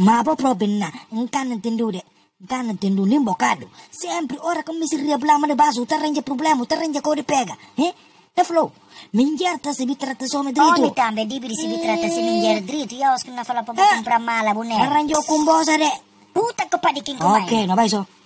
ma proprio na incanna tendude incanna tendude in bocado sempre ora come si blama de basso t'arrangia problema t'arrangia code pega eh e flow mingiar ta se bitratta sono dritto ogni tambe dibili se bitratta se mingiar dritto io ho scritto una falla proprio eh, compra mala bunnera arrangio con bosa de puta coppa di kinko ok no vai so